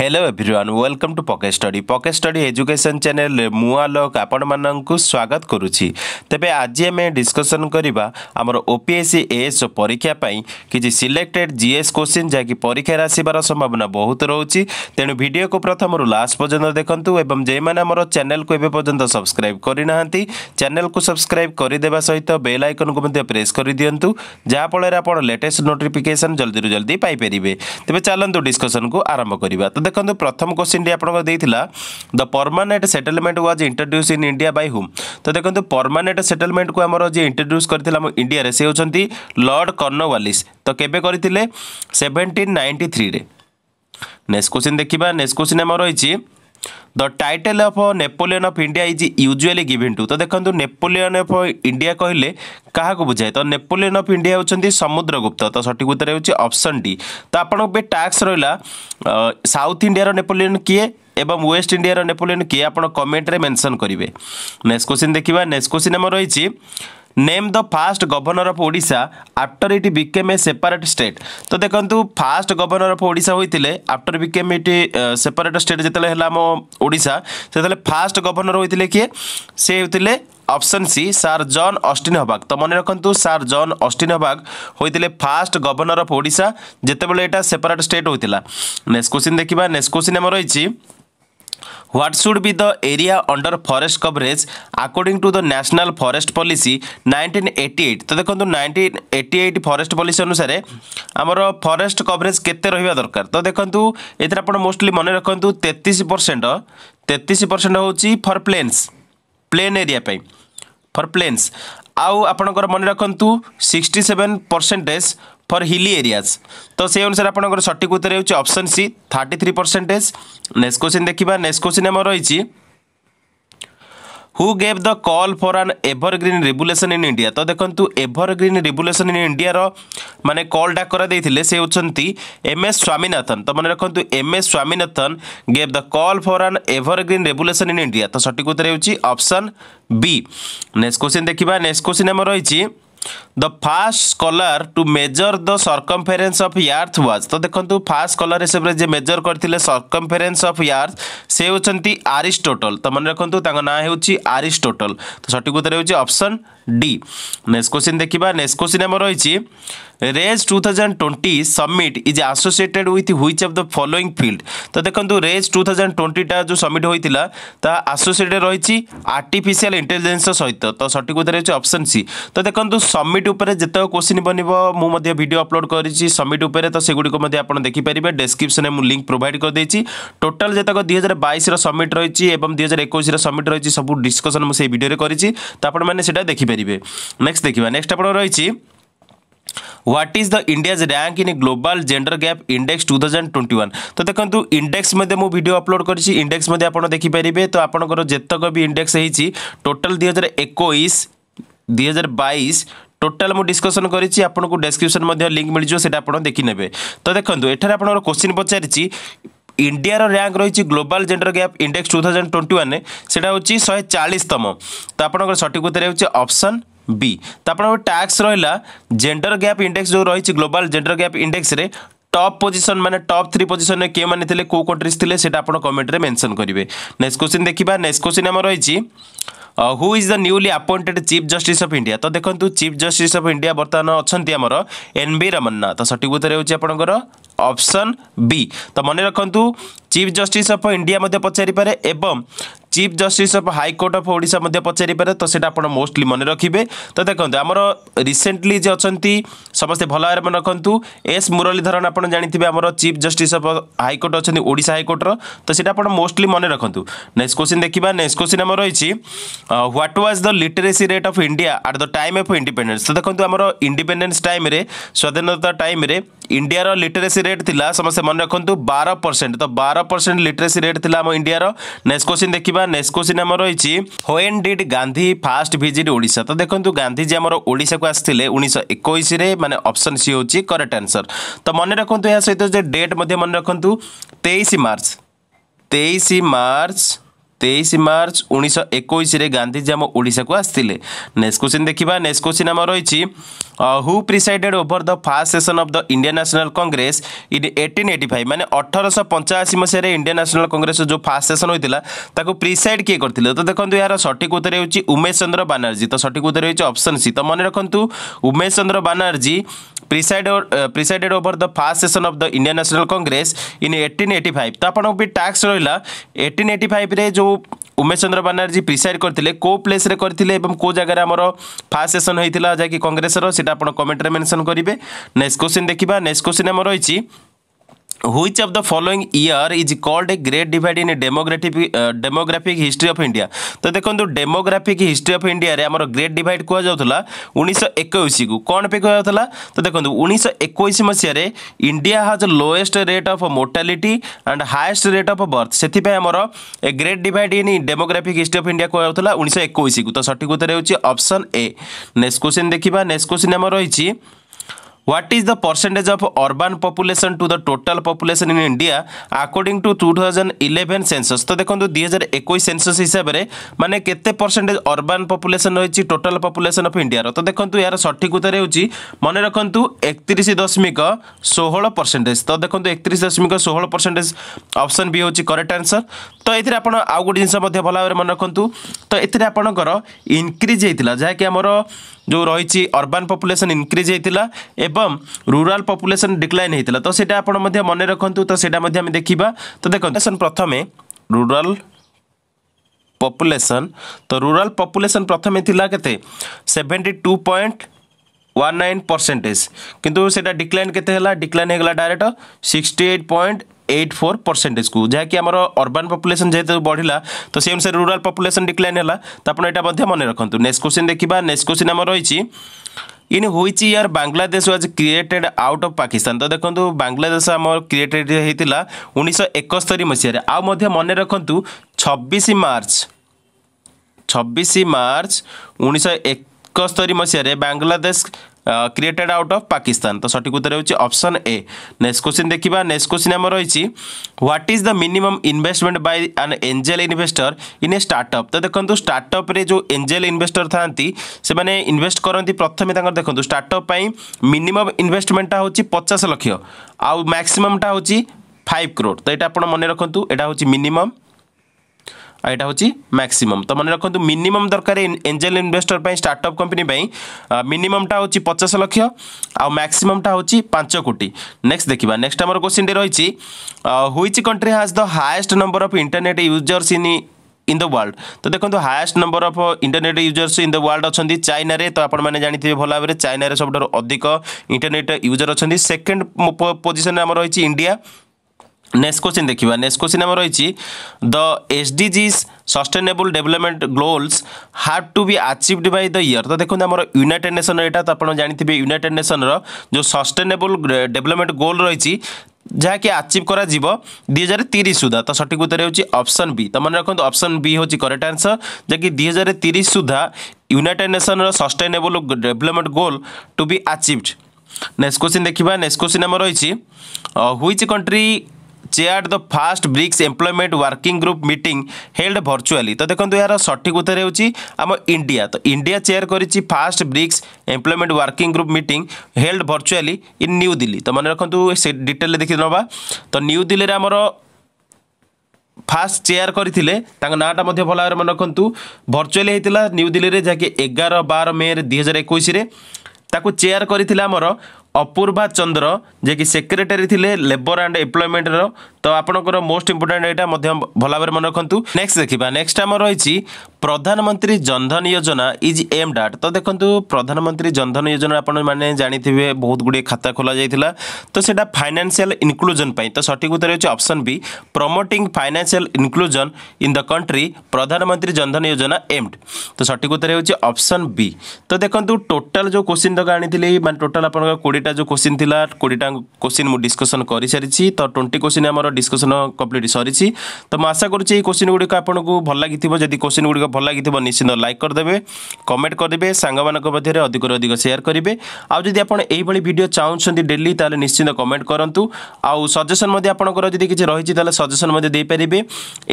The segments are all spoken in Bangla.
hello everyone welcome to pocket study pocket study education channel মু আলোক আপনার স্বাগত করুছি তেবে আজ আমি ডিসকসন করা আমার ওপিএসসি এএস পরীক্ষা পাই কিছু সিলেক্টেড জিএস কোশ্চিন যা কি পরীক্ষার আসবার সম্ভাবনা বহুত রয়েছে তেণু ভিডিওকে প্রথমর লাস্ট পর্যন্ত দেখুন এবং যে আমার চ্যানেলকে এবে পর্যন্ত সবসক্রাইব করে না চ্যানেলকে সবসক্রাইব করে দেওয়া সহ বেল আইকনকে মধ্যে প্রেস করে দিও যাফলের আপনার লেটেস্ট নোটিফিকেসন জলদি জলদি পাইপারে তবে চালু ডিসকসন আরম্ভ করা তো ଦେଖନ୍ତୁ ପ୍ରଥମ କୋଶ୍ଚିନ୍ଟି ଆପଣଙ୍କର ଦେଇଥିଲା the permanent settlement was introduced in India by whom ତ ଦେଖନ୍ତୁ ପର୍ମାନେଣ୍ଟ ସେଟଲମେଣ୍ଟକୁ ଆମର ଯିଏ ଇଣ୍ଟ୍ରୋଡ୍ୟୁସ୍ କରିଥିଲା ଆମ ଇଣ୍ଡିଆରେ ସେ ହେଉଛନ୍ତି ଲର୍ଡ଼ କର୍ଣ୍ଣୱାଲିସ୍ ତ କେବେ କରିଥିଲେ ସେଭେଣ୍ଟିନ୍ ନାଇଣ୍ଟି ଥ୍ରୀରେ ନେକ୍ସଟ କୋଶ୍ଚିନ୍ ଦେଖିବା ନେକ୍ସଟ କୋଶ୍ଚିନ୍ ଆମର ରହିଛି the title of Napoleon of India is usually given to ତ ଦେଖନ୍ତୁ ନେପୋଲିଅନ୍ ଅଫ୍ ଇଣ୍ଡିଆ କହିଲେ କାହାକୁ ବୁଝାଏ ତ ନେପୋଲିଅନ୍ ଅଫ୍ ଇଣ୍ଡିଆ ହେଉଛନ୍ତି ସମୁଦ୍ରଗୁପ୍ତ ତ ସଠିକ୍ ଉତ୍ତର ହେଉଛି ଅପ୍ସନ୍ ଡି ତ ଆପଣଙ୍କ ପାଇଁ ଟାକ୍ସ ରହିଲା ସାଉଥ୍ ଇଣ୍ଡିଆର ନେପୋଲିଅନ୍ କିଏ ଏବଂ ୱେଷ୍ଟ ଇଣ୍ଡିଆର ନେପୋଲିଅନ୍ କିଏ ଆପଣ କମେଣ୍ଟରେ ମେନ୍ସନ୍ କରିବେ ନେକ୍ସଟ କୋଶ୍ଚିନ୍ ଦେଖିବା ନେକ୍ସଟ କୋଶ୍ଚିନ୍ ଆମର ରହିଛି name the first governor of Odisha after it became a separate state ତ ଦେଖନ୍ତୁ ଫାଷ୍ଟ ଗଭର୍ଣ୍ଣର ଅଫ୍ ଓଡ଼ିଶା ହୋଇଥିଲେ after became it separate state ଯେତେବେଳେ ହେଲା ଆମ ଓଡ଼ିଶା ସେତେବେଳେ ଫାଷ୍ଟ ଗଭର୍ଣ୍ଣର ହୋଇଥିଲେ କିଏ ସେ ହେଉଥିଲେ option C sir John Austin Hubback তো মনে রাখতু স্যার জন অস্টিন হবাগ হয়েছে ফার্স্ট গভর্নর অফ ওড়শা যেতবে এটা সেপারেট স্টেট হয়েছিল নেক্সট কোশ্চিন দেখা নেক্সট কোশ্চিন আমার রয়েছে what should be the area under forest coverage according to the national forest policy nineteen eighty eight ତ ଦେଖନ୍ତୁ nineteen eighty eight forest policy ଅନୁସାରେ ଆମର ଫରେଷ୍ଟ କଭରେଜ୍ କେତେ ରହିବା ଦରକାର ତ ଦେଖନ୍ତୁ ଏଥିରେ ଆପଣ ମୋଷ୍ଟଲି ମନେ ରଖନ୍ତୁ ତେତିଶ ପରସେଣ୍ଟ ତେତିଶ ପରସେଣ୍ଟ ହେଉଛି ଫର୍ ପ୍ଲେନ୍ସ ପ୍ଲେନ୍ ଏରିଆ ପାଇଁ ଫର୍ ପ୍ଲେନ୍ସ ଆଉ ଆପଣଙ୍କର ମନେ ରଖନ୍ତୁ ସିକ୍ସଟି ସେଭେନ୍ ପରସେଣ୍ଟେଜ୍ फर हिली एरियाज तो से अनुसार आपंकर सठिक उत्तर हो C thirty three percentage next question देखा नेक्स्ट क्वेश्चन आम रही हू गेव द कल फर आन एभरग्रीन रेगुलेसन इन इंडिया तो देखु एभरग्रीन रेगुलेसन इन इंडिया मानने कल डाक से होती एस स्वामीनाथन तो मैंने रखु M S Swaminathan gave the call for आन एभरग्रीन रेगुलेसन इन इंडिया तो सठिक उत्तर हो ऑप्शन बी नेक्स्ट क्वेश्चन देखा नेक्स्ट क्वेश्चन आम रही the first scholar to measure the circumference of earth was ତ ଦେଖନ୍ତୁ ଫାଷ୍ଟ ସ୍କଲାର ହିସାବରେ ଯିଏ ମେଜର କରିଥିଲେ ସର୍କମ୍ଫେରେନ୍ସ ଅଫ୍ ୟାର୍ଥ ସେ ହେଉଛନ୍ତି ଆରିଷ୍ଟୋଟଲ ତ ମନେ ରଖନ୍ତୁ ତାଙ୍କ ନାଁ ହେଉଛି ଆରିଷ୍ଟୋଟଲ ତ ସଠିକ ଉତ୍ତର ହେଉଛି ଅପସନ୍ ଡି ନେକ୍ସଟ କୋଶ୍ଚିନ୍ ଦେଖିବା ନେକ୍ସଟ କୋଶ୍ଚିନ୍ ଆମର ରହିଛି RAISE two thousand twenty summit is associated with which of the following field ତ ଦେଖନ୍ତୁ ରେଜ୍ ଟୁ ଥାଉଜେଣ୍ଡ ଟ୍ୱେଣ୍ଟିଟା ଯେଉଁ ସମିଟ୍ ହୋଇଥିଲା ତାହା ଆସୋସିଏଟେଡ୍ ରହିଛି ଆର୍ଟିଫିସିଆଲ ଇଣ୍ଟେଲିଜେନ୍ସ ସହିତ ତ ସଠିକ ଉତ୍ତର ହେଉଛି ଅପସନ୍ ସି ତ ଦେଖନ୍ତୁ ସବମିଟ୍ ଉପରେ ଯେତେକ କୋଶ୍ଚିନ୍ ବନିବ ମୁଁ ମଧ୍ୟ ଭିଡ଼ିଓ ଅପଲୋଡ଼ କରିଛି ସବମିଟ୍ ଉପରେ ତ ସେଗୁଡ଼ିକ ମଧ୍ୟ ଆପଣ ଦେଖିପାରିବେ ଡେସ୍କ୍ରିପସନ୍ରେ ମୁଁ ଲିଙ୍କ୍ ପ୍ରୋଭାଇଡ଼ କରିଦେଇଛି ଟୋଟାଲ୍ ଯେତେକ ଦୁଇ ହଜାର ବାଇଶର ସବମିଟ୍ ରହିଛି ଏବଂ ଦୁଇ ହଜାର ଏକୋଇଶର ସବମିଟ୍ ରହିଛି ସବୁ ଡିସ୍କସନ୍ ମୁଁ ସେଇ ଭିଡ଼ିଓରେ କରିଛି ତ ଆପଣମାନେ ସେଟା ଦେଖିପାରିବେ ନେକ୍ସଟ ଦେଖିବା ନେକ୍ସଟ ଆପଣ ରହିଛି what is the India's rank in global gender gap index two thousand twenty one তো দেখুন ইন্ডেক্স মধ্যে মু ভিডিও অপলোড করেছি ইন্ডেক্স মধ্যে আপনার দেখিপারে তো আপনার যেতক বি ইন্ডেক্স হয়েছি টোটাল দুই হাজার একুশ দুই হাজার বাইশ ଟୋଟାଲ ମୁଁ ଡିସ୍କସନ୍ କରିଛି ଆପଣଙ୍କୁ ଡେସ୍କ୍ରିପ୍ସନ୍ ମଧ୍ୟ ଲିଙ୍କ୍ ମିଳିଯିବ ସେଇଟା ଆପଣ ଦେଖିନେବେ ତ ଦେଖନ୍ତୁ ଏଠାରେ ଆପଣଙ୍କର କୋଶ୍ଚିନ୍ ପଚାରିଛି ଇଣ୍ଡିଆର ର୍ୟାଙ୍କ ରହିଛି global gender gap index two thousand twenty ୱାନ୍ରେ ସେଇଟା ହେଉଛି ଶହେ ଚାଳିଶତମ ତ ଆପଣଙ୍କର ସଠିକ୍ ଉତ୍ତର ହେଉଛି ଅପସନ୍ ବି ତ ଆପଣଙ୍କର ଟ୍ୟାକ୍ସ ରହିଲା ଜେଣ୍ଡର ଗ୍ୟାପ୍ ଇଣ୍ଡେକ୍ସ ଯେଉଁ ରହିଛି ଗ୍ଲୋବାଲ ଜେଣ୍ଡର ଗ୍ୟାପ୍ ଇଣ୍ଡେକ୍ସରେ টপ পজিশন মানে টপ থ্রি পজিশনে কে মানে লে কেউ কন্ট্রিজ লে সেটা আপনার কমেন্টে মেনশন করবে নেক্সট কোশ্চিন দেখা নেক্সট কোশ্চিন আমার রয়েছে who is the newly appointed chief justice of India ତ ଦେଖନ୍ତୁ ଚିଫ୍ ଜଷ୍ଟିସ୍ ଅଫ୍ ଇଣ୍ଡିଆ ବର୍ତ୍ତମାନ ଅଛନ୍ତି ଆମର ଏନ୍ ବି ରମନ୍ନା ତ ସଠିକ୍ ଉତ୍ତର ହେଉଛି ଆପଣଙ୍କର ଅପ୍ସନ୍ ବି ତ ମନେ ରଖନ୍ତୁ ଚିଫ୍ ଜଷ୍ଟିସ୍ ଅଫ୍ ଇଣ୍ଡିଆ ମଧ୍ୟ ପଚାରିପାରେ ଏବଂ chief justice of high court of Odisha मध्ये पचारिपारे तो सेटा आपण मोस्टली मने रखिबे तो देखन्तु आमर रिसेंटली जे अछन्ति समस्त भला रे मन रखन्तु एस मुरलीधरन आपण जानिथिबे आमर चीफ जस्टिस अफ हाइकोर्ट अछन्ति ओडिशा हाइकोर्ट र त सेटा आपण मोस्टली मने रखन्तु नेक्स्ट क्वेश्चन देखिबा नेक्स्ट क्वेश्चन आमर रहिछि what was the literacy rate of India at the time of independence तो देखन्तु आमर इंडिपेंडेंस टाइम रे स्वतंत्रता टाइम रे ইন্ডিয়ার লিটেরেসি রেট লা সমস্ত মনে রাখতু বার পরসেন্ট তো বার পরসেন্ট লিটেরেসি রেট লা আমার ইন্ডিয়ার নেক্সট কোশ্চিন দেখা নেক্সট কোশ্চিন আমার রয়েছে when did Gandhi first visit Odisha তো দেখুন গান্ধীজি আমার ওড়শাকু আসলে উনিশশো একুশে মানে অপশন সি হচ্ছে করেক্ট আনসর তো মনে রাখতু এর সহ যে ডেট মনে রাখতু তেইশ মার্চ তেইশ মার্চ তেইশ মার্চ উনিশশো একুশে গান্ধীজি আম ওড়শাকু আসলে নেক্সট কোশ্চিন দেখা নেক্সট কোশ্চিন আমার রয়েছে who presided over the first session of the Indian National Congress in eighteen eighty five মানে অঠরশ পঞ্চাশি মশায় ইন্ডিয়ান ন্যাশনাল কংগ্রেস যে ফার্স্ট সেসন হয়েছিল তাকে প্রিসাইড কিয়ে করলে তো দেখুন এর সঠিক উত্তর হচ্ছে উমেশ চন্দ্র বানার্জী তো সঠিক উত্তর হচ্ছে অপশন সি তো মনে রাখতু Umesh Chandra Banerjee preside presided over the first session of the Indian National Congress in eighteen eighty five তো আপনার টাক্স রহলা এইটিন এইটি ফাইভে যে ଯେଉଁ ଉମେଶ ଚନ୍ଦ୍ର ବାନାର୍ଜୀ ପ୍ରିସାଇଡ଼ କରିଥିଲେ କେଉଁ ପ୍ଲେସ୍ରେ କରିଥିଲେ ଏବଂ କେଉଁ ଜାଗାରେ ଆମର ଫାଷ୍ଟ ସେସନ୍ ହୋଇଥିଲା ଯାହାକି କଂଗ୍ରେସର ସେଇଟା ଆପଣ କମେଣ୍ଟରେ ମେନସନ୍ କରିବେ ନେକ୍ସଟ କୋଶ୍ଚିନ୍ ଦେଖିବା ନେକ୍ସଟ କୋଶ୍ଚିନ୍ ଆମର ରହିଛି which of the following year is called a great divide in demographic uh, demographic history of india तो देखो demographic history of india रे हमर great divide को जाउथला 1921 को कोन पे को जाउथला तो देखो 1921 मसिया रे india has lowest rate of mortality and highest rate of birth सेथि पे हमर a great divide in demographic history of india को जाउथला 1921 को तो सटीक उत्तर होची ऑप्शन ए नेक्स्ट क्वेश्चन देखिबा नेक्स्ट क्वेश्चन हमर रहिची what is the percentage of urban population to the total population in India according to two thousand eleven census ତ ଦେଖନ୍ତୁ ଦୁଇ ହଜାର ଏକୋଇଶ ସେନ୍ସସ୍ ହିସାବରେ ମାନେ କେତେ ପରସେଣ୍ଟେଜ୍ ଅର୍ବାନ୍ ପପୁଲେସନ୍ ରହିଛି ଟୋଟାଲ୍ ପପୁଲେସନ୍ ଅଫ୍ ଇଣ୍ଡିଆର ତ ଦେଖନ୍ତୁ ଏହାର ସଠିକ ଉତ୍ତର ହେଉଛି ମନେ ରଖନ୍ତୁ ଏକତିରିଶ ଦଶମିକ ଷୋହଳ ପରସେଣ୍ଟେଜ୍ ତ ଦେଖନ୍ତୁ ଏକତିରିଶ ଦଶମିକ ଷୋହଳ ପରସେଣ୍ଟେଜ୍ ଅପ୍ସନ୍ ବି ହେଉଛି କରେକ୍ଟ ଆନ୍ସର୍ ତ ଏଥିରେ ଆପଣ ଆଉ ଗୋଟେ ଜିନିଷ ମଧ୍ୟ ଭଲ ଭାବରେ ମନେ ରଖନ୍ତୁ ତ ଏଥିରେ ଆପଣଙ୍କର ଇନକ୍ରିଜ୍ ହେଇଥିଲା ଯାହାକି ଆମର जो रही अर्बान पपुलेसन इनक्रिज होता एवं रूराल पपुलेसन डिक्लाइन होता तो सीटा आप मन रखु तो सीटा देखा तो देखते प्रथम रूराल पपुलेसन तो रूराल पपुलेसन प्रथम थिला वन नाइन परसेंटेज किंतु सेटा डिक्लाइन के डिक्लाइन होगा direct point eight four percentage को जहाँकि आम अर्बान पपुलेसन जेहेतु बढ़ा तो से अनुसार रूराल पपुलेसन डिक्लाइन है तो आप यहाँ मन रखु नेक्स्ट क्वेश्चन देखा नेक्स्ट क्वेश्चन आम रही in which year Bangladesh was created out of Pakistan তো দেখুন বাংলাদেশ আমার ক্রিয়েটেড হয়েছিল উনিশশো একস্তরি মশিয়ার আউ মনে রাখতু ছবিশ মার্চ ছবিশ মার্চ উনিশশো একস্তরি মশিয়ার Bangladesh created out of Pakistan তো সঠিক উত্তর হচ্ছে অপশন এ নেক্সট কোশ্চিন দেখা নেক্সট কোশ্চিন আমার রয়েছে what is the minimum investment by an angel investor in a startup তো দেখুন স্টার্টঅপে যে এঞ্জেল ইনভেস্টর থাকে সে ইনভেস্ট করতে প্রথমে তাঁর দেখুন স্টার্টঅপ মিনিমম ইনভেস্টমেন্টটা হচ্ছে পচাশ লক্ষ আউ ম্যাক্সিমমটা হচ্ছে ফাইভ ক্রোড তো এটা আপনার মনে রাখতু এটা হচ্ছে মিনিমম আর এটা হচ্ছে ম্যাক্সিমম তো মনে রাখুন মিনিমম দরকার এঞ্জেল ইনভেস্টর স্টার্টঅপ কোম্পানি মিনিমমটা হচ্ছে পচাশ লক্ষ আক্সিমমটা হচ্ছে পাঁচ কোটি নেক্সট দেখি নেক্সট আমার কোশ্চিনটি রয়েছে which country has the highest number of internet users in in the world তো দেখুন highest number of internet users in the world অনেক চাইনারে তো আপনার জাঁথিবে ভাল ভাবে চাইনার সবুঠার অধিক ইন্টারনেট ইউজর অনেক সেকেন্ড পজিশন আমার রয়েছে ইন্ডিয়া নেক্সট কোশ্চিন দেখিবা নেক্সট কোশ্চিন আমার রয়েছে the SDGs sustainable development goals have to be achieved by the year তো দেখুন আমার ইউনাইটেড নেসন এটা তো আপনার জাঁথিবে ইউনাইটেড নেসনর যে সস্টেনেবল ডেভেলপমেন্ট গোল রয়েছে ଯାହାକି ଆଚିଭ୍ କରାଯିବ ଦୁଇ ହଜାର ତିରିଶ ସୁଦ୍ଧା ତ ସଠିକ୍ ଉତ୍ତର ହେଉଛି ଅପସନ୍ ବି ତ ମନେ ରଖନ୍ତୁ ଅପସନ୍ ବି ହେଉଛି କରେକ୍ଟ ଆନ୍ସର୍ ଯାହାକି ଦୁଇ ହଜାର ତିରିଶ ସୁଦ୍ଧା ୟୁନାଇଟେଡ୍ ନେସନ୍ର sustainable development goal to be achieved next question ଦେଖିବା ନେକ୍ସଟ କୋଶ୍ଚିନ୍ ଆମର ରହିଛି which country chaired the first BRICS employment working group meeting held virtually তো দেখুন এর সঠিক উত্তর হচ্ছে আমার ইন্ডিয়া তো ইন্ডিয়া চেয়ার করেছি first BRICS employment working group meeting held virtually in New Delhi তো মনে রাখতু সে ডিটেলরে দেখি নেবা তো নিউ দিল্লিরে আমার ফার্স্ট চেয়ার করে তাঁর নাঁটা ভাল ভাবে মনে রাখতু ভর্চুয়ালি হয়েছিল নিউ দিল্লিরে যাকে এগার বার মে দুই হাজার একুশে তাকে চেয়ার করে আমার ଅପୂର୍ବା ଚନ୍ଦ୍ର ଯିଏକି ସେକ୍ରେଟାରୀ ଥିଲେ ଲେବର ଆଣ୍ଡ ଏମ୍ପ୍ଲୟମେଣ୍ଟର তো আপনার মোস্ট ইম্পর্টাট এটা ভাল ভাবে মনে রাখতু নেক্সট দেখা নেক্সট আমার রয়েছে প্রধানমন্ত্রী জনধন যোজনা ইজ এম ডাট তো দেখুন প্রধানমন্ত্রী জনধন যোজনা আপনার মানে জাঁথিবে বহুত গুড়ি খাতা খোলা যাই তো সেটা ফাইনান্সিয়াল ইনক্লুজন তো সঠিক উত্তর হচ্ছে option B promoting financial inclusion in the country প্রধানমন্ত্রী জনধন যোজনা এমড তো সঠিক উত্তর হচ্ছে অপশন বি তো দেখুন টোটাল যে কোশ্চিন তক আনিলি মানে টোটাল আপনার কোড়িটা যে কোশ্চিন লা কোড়িটা কোশ্চিন মু ডিসকসন করে সারিছি তো টোয়েন্টি কোশ্চিন আমার ডিসকসন কମ୍ପ୍ଲିଟ୍ ସରିଛି ତ ମୁଁ ଆଶା କରୁଛି ଏଇ କୋଶ୍ଚିନ୍ ଗୁଡ଼ିକ ଆପଣଙ୍କୁ ଭଲ ଲାଗିଥିବ ଯଦି କୋଶ୍ଚିନ୍ ଗୁଡ଼ିକ ଭଲ ଲାଗିଥିବ ନିଶ୍ଚିନ୍ତ ଲାଇକ୍ କରିଦେବେ କମେଣ୍ଟ କରିଦେବେ ସାଙ୍ଗମାନଙ୍କ ମଧ୍ୟରେ ଅଧିକରୁ ଅଧିକ ସେୟାର କରିବେ ଆଉ ଯଦି ଆପଣ ଏଇଭଳି ଭିଡ଼ିଓ ଚାହୁଁଛନ୍ତି ଡେଲି ତାହେଲେ ନିଶ୍ଚିନ୍ତ କମେଣ୍ଟ କରନ୍ତୁ ଆଉ ସଜେସନ୍ ମଧ୍ୟ ଆପଣଙ୍କର ଯଦି କିଛି ରହିଛି ତାହେଲେ ସଜେସନ୍ ମଧ୍ୟ ଦେଇପାରିବେ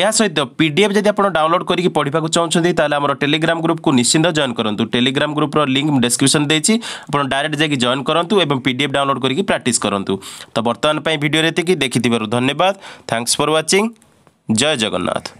ଏହା ସହିତ ପି ଡି ଏଫ୍ ଯଦି ଆପଣ ଡାଉନଲୋଡ଼ କରିକି ପଢ଼ିବାକୁ ଚାହୁଁଛନ୍ତି ତାହେଲେ ଆମର ଟେଲିଗ୍ରାମ ଗ୍ରୁପକୁ ନିଶ୍ଚିନ୍ତ ଜଏନ୍ କରନ୍ତୁ ଟେଲିଗ୍ରାମ ଗ୍ରୁପର ଲିଙ୍କ୍ ଡେସ୍କ୍ରିପସନ୍ ଦେଇଛି ଆପଣ ଡାଇରେକ୍ଟ ଯାଇକି ଜଏନ୍ କରନ୍ତୁ ଏବଂ ପି ଡି ଏଫ୍ ଡାଉନଲୋଡ଼ କରିକି ପ୍ରାକ୍ଟିସ୍ କରନ୍ତୁ ତ ବର୍ତ୍ତମାନ ପାଇଁ ଭିଡ଼ିଓରେ ଏତିକି ଦେଖିଥିବାରୁ ଧନ୍ୟବାଦ ধন্যবাদ থ্যাঙ্কস ফর ওয়াচিং জয় জগন্নাথ